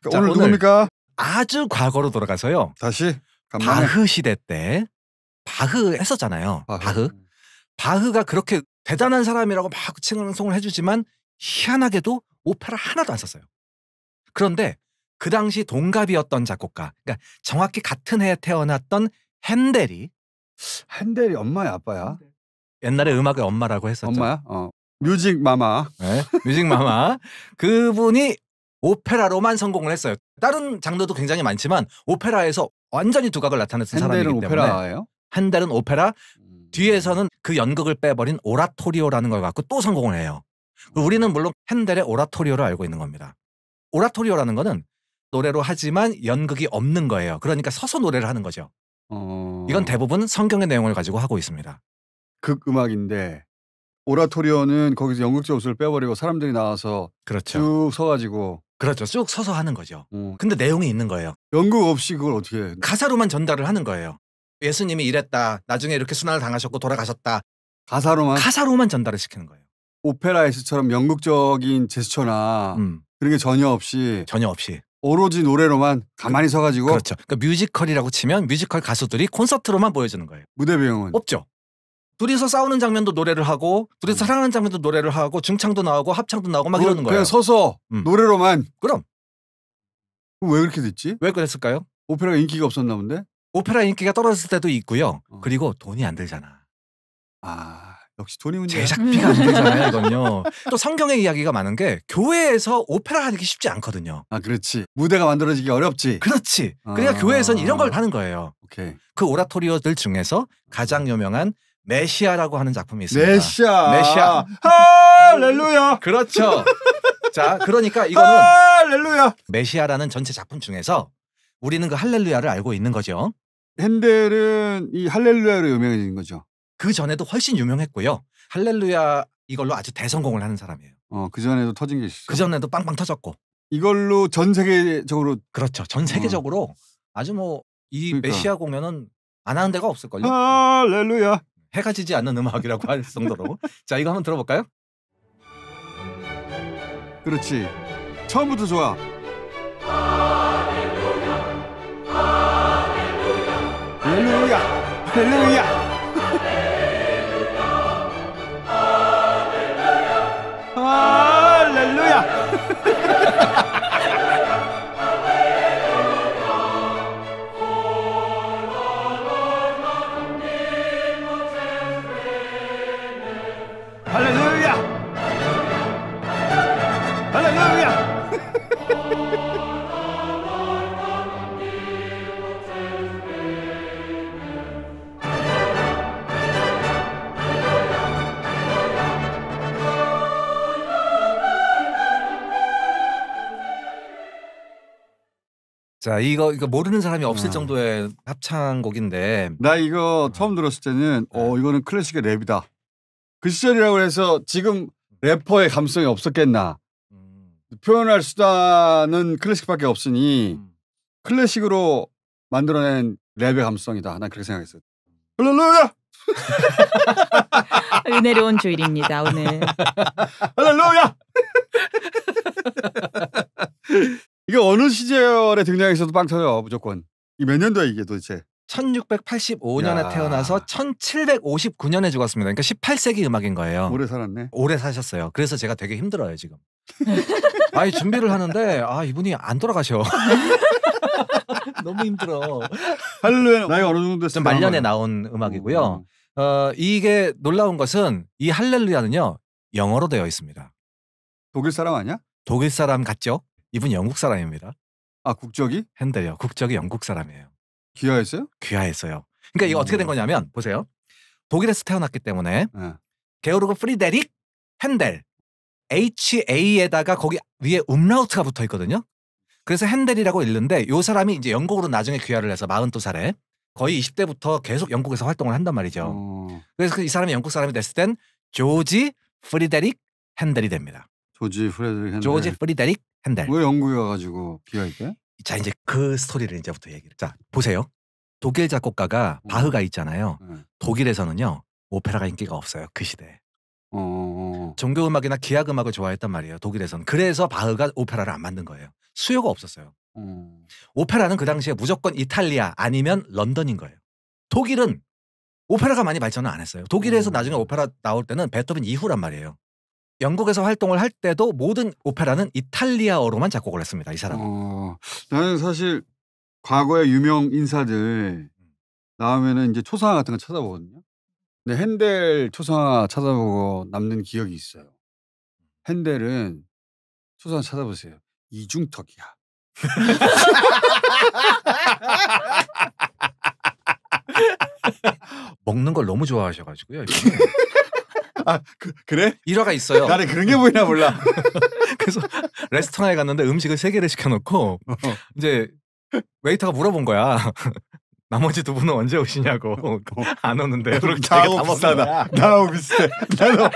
그러니까 자, 오늘, 오늘 누굽니까? 아주 과거로 돌아가서요. 다시 간만에. 바흐 시대 때 바흐 했었잖아요. 바흐. 바흐. 바흐가 그렇게 대단한 사람이라고 막 칭송을 해주지만 희한하게도 오페라 하나도 안 썼어요. 그런데 그 당시 동갑이었던 작곡가, 그러니까 정확히 같은 해에 태어났던 핸델이 핸델이 엄마야 아빠야? 옛날에 음악의 엄마라고 했었죠. 엄마야? 어. 뮤직 마마. 네, 뮤직 마마. 그분이 오페라로만 성공을 했어요. 다른 장르도 굉장히 많지만 오페라에서 완전히 두각을 나타냈던 사람이기 때문에 오페라예요? 한 달은 오페라 음. 뒤에서는 그 연극을 빼버린 오라토리오라는 걸 갖고 또 성공을 해요. 우리는 물론 핸델의 오라토리오를 알고 있는 겁니다. 오라토리오라는 거는 노래로 하지만 연극이 없는 거예요. 그러니까 서서 노래를 하는 거죠. 어... 이건 대부분 성경의 내용을 가지고 하고 있습니다. 극 음악인데 오라토리오는 거기서 연극적 옷을 빼버리고 사람들이 나와서 그렇죠. 쭉 서가지고 그렇죠. 쭉 서서 하는 거죠. 어. 근데 내용이 있는 거예요. 연극 없이 그걸 어떻게 해? 가사로만 전달을 하는 거예요. 예수님이 이랬다. 나중에 이렇게 순환을 당하셨고 돌아가셨다. 가사로만 가사로만 전달을 시키는 거예요. 오페라에서처럼 연극적인 제스처나 음, 그런 게 전혀 없이 전혀 없이. 오로지 노래로만 가만히 그 서가지고 그렇죠. 그러니까 뮤지컬이라고 치면 뮤지컬 가수들이 콘서트로만 보여주는 거예요. 무대 배경은 없죠. 둘이서 싸우는 장면도 노래를 하고 둘이서 음. 사랑하는 장면도 노래를 하고 중창도 나오고 합창도 나오고 막 이러는 거예요. 그냥 서서 음. 노래로만 그럼 그럼 왜 그렇게 됐지? 왜 그랬을까요? 오페라가 인기가 없었나 본데? 오페라 인기가 떨어졌을 때도 있고요. 어. 그리고 돈이 안 들잖아. 아 역시 돈이 문제야. 제작비가 안 들잖아요, 이건요. 또 성경의 이야기가 많은 게 교회에서 오페라 하는 게 쉽지 않거든요. 아 그렇지 무대가 만들어지기 어렵지. 그렇지. 그러니까 아. 교회에서는 이런 걸 하는 거예요. 오케이 그 오라토리오들 중에서 가장 음. 유명한 메시아라고 하는 작품이 있습니다. 메시아. 메시아. 할렐루야. 그렇죠. 자, 그러니까 이거는 할렐루야. 메시아라는 전체 작품 중에서 우리는 그 할렐루야를 알고 있는 거죠. 핸델은 이 할렐루야로 유명해진 거죠. 그 전에도 훨씬 유명했고요. 할렐루야 이걸로 아주 대성공을 하는 사람이에요. 어, 그 전에도 터진 게 있어. 요그 전에도 빵빵 터졌고. 이걸로 전 세계적으로 그렇죠. 전 세계적으로 어. 아주 뭐이 그러니까. 메시아 그러니까. 공연은 안 하는 데가 없을걸요. 할렐루야. 해가 지지 않는 음악이라고 할 정도로 자 이거 한번 들어볼까요? 그렇지 처음부터 좋아 할렐루야 할렐루야 할렐루야 자 이거 이거 모르는 사람이 없을 아. 정도의 합창곡인데 나 이거 아. 처음 들었을 때는 어 네. 이거는 클래식의 랩이다. 그 시절이라고 해서 지금 래퍼의 감성이 없었겠나. 음. 표현할 수단은 클래식밖에 없으니 음. 클래식으로 만들어낸 랩의 감성이다. 난 그렇게 생각했어요. 할렐루야! 은혜로운 주일입니다 오늘. 할렐루야! 이게 어느 시절에 등장했어도빵 터요 무조건. 이 몇 년도야 이게 도대체? 1685년에 야. 태어나서 1759년에 죽었습니다. 그러니까 18세기 음악인 거예요. 오래 살았네. 오래 사셨어요. 그래서 제가 되게 힘들어요 지금. 아이 준비를 하는데 아 이분이 안 돌아가셔. 너무 힘들어. 할로 나이 어느 정도 됐어요? 말년에 나온 음악이고요. 어 이게 놀라운 것은 이 할렐루야는요 영어로 되어 있습니다. 독일 사람 아니야? 독일 사람 같죠? 이분 영국 사람입니다. 아 국적이? 핸델이요. 국적이 영국 사람이에요. 귀화했어요? 귀화했어요. 그러니까 이거 음. 어떻게 된 음. 거냐면 보세요. 독일에서 태어났기 때문에 예. 게오르그 프리데릭 핸델 HA에다가 거기 위에 움라우트가 붙어 있거든요. 그래서 핸델이라고 읽는데 이 사람이 이제 영국으로 나중에 귀화를 해서 42살에 거의 20대부터 계속 영국에서 활동을 한단 말이죠. 오. 어. 그래서 그 이 사람이 영국 사람이 됐을 땐 조지 프리데릭 핸델이 됩니다. 조지 프리데릭 핸델. 조지 프리데릭 한 달. 왜 영국에 가가지고 비가 있게? 자 이제 그 스토리를 이제부터 얘기를. 자 보세요. 독일 작곡가가 어. 바흐가 있잖아요. 네. 독일에서는요 오페라가 인기가 없어요 그 시대에. 어... 어, 어, 어. 종교 음악이나 기악 음악을 좋아했단 말이에요 독일에서는. 그래서 바흐가 오페라를 안 만든 거예요. 수요가 없었어요. 음... 오페라는 그 당시에 무조건 이탈리아 아니면 런던인 거예요. 독일은 오페라가 많이 발전을 안 했어요. 독일에서 음... 나중에 오페라 나올 때는 베토벤 이후란 말이에요. 영국에서 활동을 할 때도 모든 오페라는 이탈리아어로만 작곡을 했습니다. 이 사람은. 어, 나는 사실 과거의 유명 인사들 나오면은 이제 초상화 같은 거 찾아보거든요. 근데 핸델 초상화 찾아보고 남는 기억이 있어요. 핸델은 초상화 찾아보세요. 이중턱이야. 먹는 걸 너무 좋아하셔가지고요. 아 그, 그래? 일화가 있어요. 나는 그런 게 보이나 몰라. 그래서 레스토랑에 갔는데 음식을 세 개를 시켜놓고 어. 이제 웨이터가 물어본 거야. 나머지 두 분은 언제 오시냐고 어. 안 오는데 그렇게 나하고 비슷하다 나하고 비슷해 나도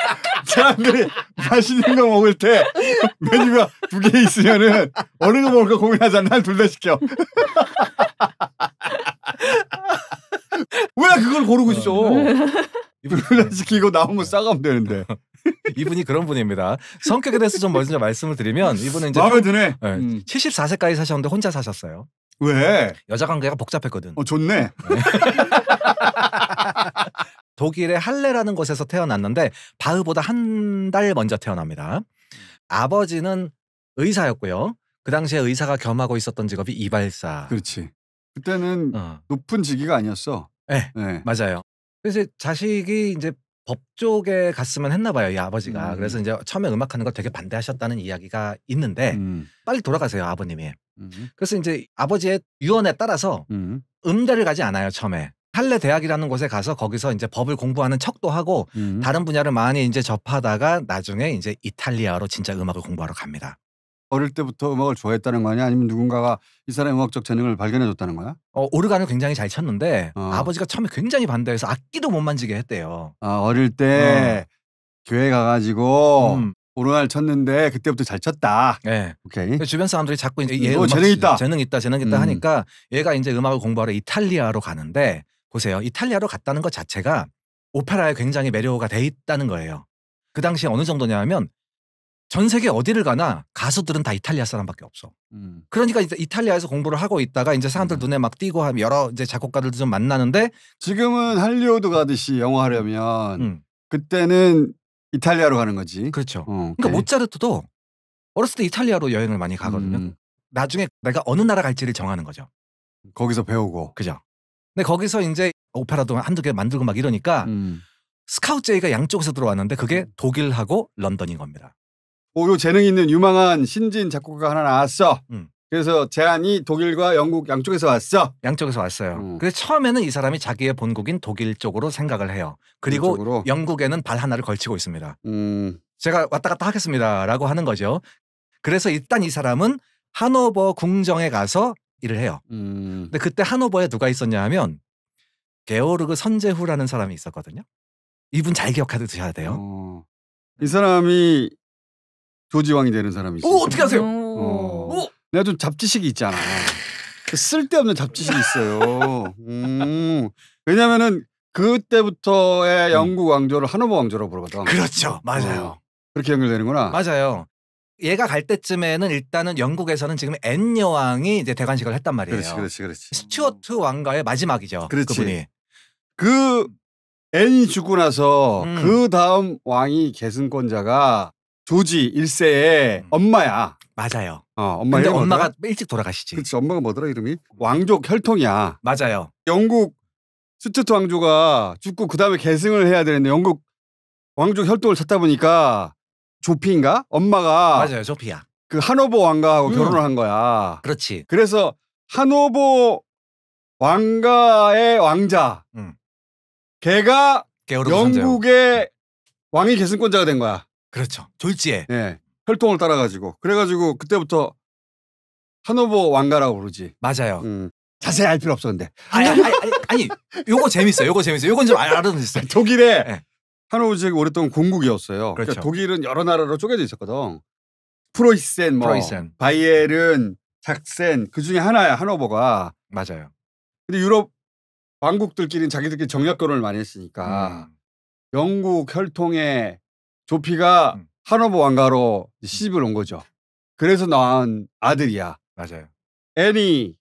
사람들이 맛있는 거 먹을 때 메뉴가 두 개 있으면은 어느 거 먹을까 고민하잖난둘 다 시켜 왜 그걸 고르고 있어 어. 이분 훈련시키고 나오면 네. 싸가면 되는데. 이분이 그런 분입니다. 성격에 대해서 좀 먼저 말씀을 드리면 이분은 이제 마음에 드네. 네, 음. 74세까지 사셨는데 혼자 사셨어요. 왜? 여자 관계가 복잡했거든. 어 좋네. 네. 독일의 할레라는 곳에서 태어났는데 바흐보다 한 달 먼저 태어납니다. 아버지는 의사였고요. 그 당시에 의사가 겸하고 있었던 직업이 이발사. 그렇지. 그때는 어. 높은 직위가 아니었어. 네, 네, 맞아요. 그래서 자식이 이제 법 쪽에 갔으면 했나 봐요, 이 아버지가. 음. 그래서 이제 처음에 음악하는 걸 되게 반대하셨다는 이야기가 있는데 음. 빨리 돌아가세요, 아버님이. 음. 그래서 이제 아버지의 유언에 따라서 음. 음대를 가지 않아요, 처음에. 할례 대학이라는 곳에 가서 거기서 이제 법을 공부하는 척도 하고 음. 다른 분야를 많이 이제 접하다가 나중에 이제 이탈리아로 진짜 음악을 공부하러 갑니다. 어릴 때부터 음악을 좋아했다는 거 아니야? 아니면 누군가가 이 사람의 음악적 재능을 발견해 줬다는 거야? 어, 오르간을 굉장히 잘 쳤는데 어. 아버지가 처음에 굉장히 반대해서 악기도 못 만지게 했대요. 아, 어릴 때 어. 교회 가가지고 음. 오르간을 쳤는데 그때부터 잘 쳤다. 네. 오케이. 주변 사람들이 자꾸 이제 얘 어, 음악 재능 있다. 재능 있다, 재능 있다 음. 하니까 얘가 이제 음악을 공부하러 이탈리아로 가는데 보세요. 이탈리아로 갔다는 것 자체가 오페라에 굉장히 매료가 돼 있다는 거예요. 그 당시에 어느 정도냐면 하전 세계 어디를 가나 가수들은 다 이탈리아 사람밖에 없어. 음. 그러니까 이제 이탈리아에서 공부를 하고 있다가 이제 사람들 음. 눈에 막 띄고 하면 여러 이제 작곡가들도 좀 만나는데 지금은 할리우드 가듯이 영화 하려면 음. 그때는 이탈리아로 가는 거지. 그렇죠. 어, 그러니까 모차르트도 어렸을 때 이탈리아로 여행을 많이 가거든요. 음. 나중에 내가 어느 나라 갈지를 정하는 거죠. 거기서 배우고. 그죠. 근데 거기서 이제 오페라도 한두 개 만들고 막 이러니까 음. 스카우트 제이가 양쪽에서 들어왔는데 그게 음. 독일하고 런던인 겁니다. 오요 재능 있는 유망한 신진 작곡가 하나 나왔어. 음. 그래서 제안이 독일과 영국 양쪽에서 왔어. 양쪽에서 왔어요. 음. 근데 처음에는 이 사람이 자기의 본국인 독일 쪽으로 생각을 해요. 그리고 그쪽으로? 영국에는 발 하나를 걸치고 있습니다. 음. 제가 왔다 갔다 하겠습니다라고 하는 거죠. 그래서 일단 이 사람은 하노버 궁정에 가서 일을 해요. 음. 근데 그때 하노버에 누가 있었냐 하면 게오르그 선제후라는 사람이 있었거든요. 이분 잘 기억해 두셔야 돼요. 어. 이 사람이 도지왕이 되는 사람이지. 오 어, 어떻게 하세요? 어. 오. 어. 어. 내가 좀 잡지식이 있잖아. 그 쓸데없는 잡지식이 있어요. 음. 왜냐면은 그때부터의 음. 영국 왕조를 하노버 왕조로 부르거든. 그렇죠. 맞아요. 어. 그렇게 연결되는구나. 맞아요. 얘가 갈 때쯤에는 일단은 영국에서는 지금 앤 여왕이 이제 대관식을 했단 말이에요. 그렇지, 그렇지, 그렇지. 스튜어트 왕가의 마지막이죠. 그렇지. 그분이. 그 앤이 죽고 나서 음. 그 다음 왕이 계승권자가 조지 1세의 음. 엄마야. 맞아요. 어, 엄마 근데 엄마가 뭐더라? 일찍 돌아가시지. 그치 엄마가 뭐더라 이름이? 왕족 혈통이야. 맞아요. 영국 스튜트 왕조가 죽고 그 다음에 계승을 해야 되는데 영국 왕족 혈통을 찾다 보니까 조피인가? 엄마가 맞아요. 소피야. 그 하노버 왕가하고 음. 결혼을 한 거야. 그렇지. 그래서 하노버 왕가의 왕자 음. 걔가 영국의 왕위 계승권자가 된 거야. 그렇죠. 졸지에. 네. 혈통을 따라가지고 그래가지고 그때부터 하노버 왕가라고 부르지. 맞아요. 음. 자세히 알 필요 없었는데 아니 아니 아니, 아니 요거 재밌어요. 요거 재밌어요. 요건 좀 알아도 됐어요. 독일에 네. 하노버 지역이 오랫동안 공국이었어요. 그러니까 그렇죠. 그러니까 독일은 여러 나라로 쪼개져 있었거든. 프로이센, 뭐 프로이센. 바이에른, 작센 그 중에 하나야 하노버가. 맞아요. 근데 유럽 왕국들끼리는 자기들끼리 정략 결혼을 많이 했으니까 음. 영국 혈통에 조피가 음. 하노버 왕가로 음. 시집을 온 거죠. 그래서 낳은 아들이야. 맞아요. 애니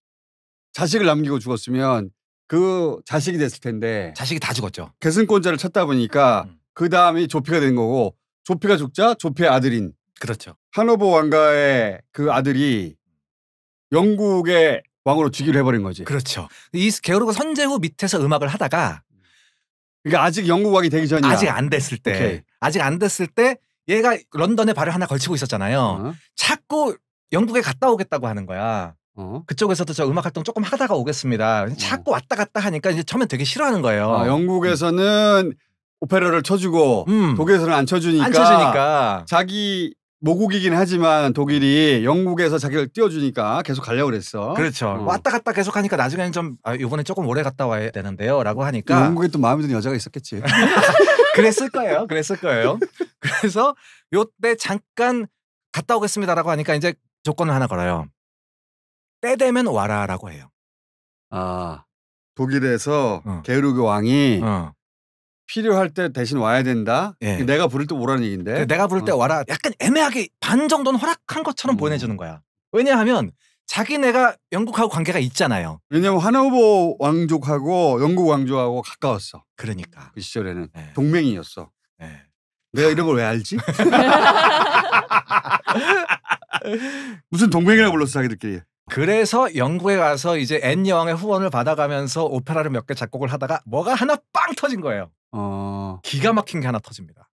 자식을 남기고 죽었으면 그 자식이 됐을 텐데 자식이 다 죽었죠. 계승권자를 찾다 보니까 음. 그 다음이 조피가 된 거고 조피가 죽자 조피의 아들인 그렇죠. 하노버 왕가의 그 아들이 영국의 왕으로 즉위를 해버린 거지. 그렇죠. 이게으르고 선제후 밑에서 음악을 하다가 그러니까 아직 영국 왕이 되기 전이야. 아직 안 됐을 때. 오케이. 아직 안 됐을 때 얘가 런던에 발을 하나 걸치고 있었잖아요. 어. 자꾸 영국에 갔다 오겠다고 하는 거야. 어? 그쪽에서도 저 음악 활동 조금 하다가 오겠습니다. 어. 자꾸 어. 왔다 갔다 하니까 이제 처음엔 되게 싫어하는 거예요. 아, 영국에서는 음. 오페라를 쳐주고 음. 독일에서는 안 쳐주니까, 안 쳐주니까 자기 모국이긴 하지만 독일이 영국에서 자기를 띄워주니까 계속 가려고 그랬어. 그렇죠. 음. 왔다 갔다 계속 하니까 나중에는 좀 아, 이번에 조금 오래 갔다 와야 되는데요. 라고 하니까 영국에 또 마음에 드는 여자가 있었겠지. 그랬을 거예요. 그랬을 거예요. 그래서 요때 잠깐 갔다 오겠습니다라고 하니까 이제 조건을 하나 걸어요. 때 되면 와라라고 해요. 아 독일에서 어. 게으르 왕이 어. 필요할 때 대신 와야 된다. 예. 내가 부를 때 오라는 얘긴데 그 내가 부를 때 어. 와라. 약간 애매하게 반 정도는 허락한 것처럼 음. 보내주는 거야. 왜냐하면 자기네가 영국하고 관계가 있잖아요. 왜냐면 하하노보 왕족하고 영국 왕조하고 가까웠어. 그러니까 그 시절에는 네. 동맹이었어. 네. 내가 이런 걸 왜 알지? 무슨 동맹이라고 불렀어 자기들끼리. 그래서 영국에 가서 이제 앤 여왕의 후원을 받아가면서 오페라를 몇 개 작곡을 하다가 뭐가 하나 빵 터진 거예요. 어. 기가 막힌 게 하나 터집니다.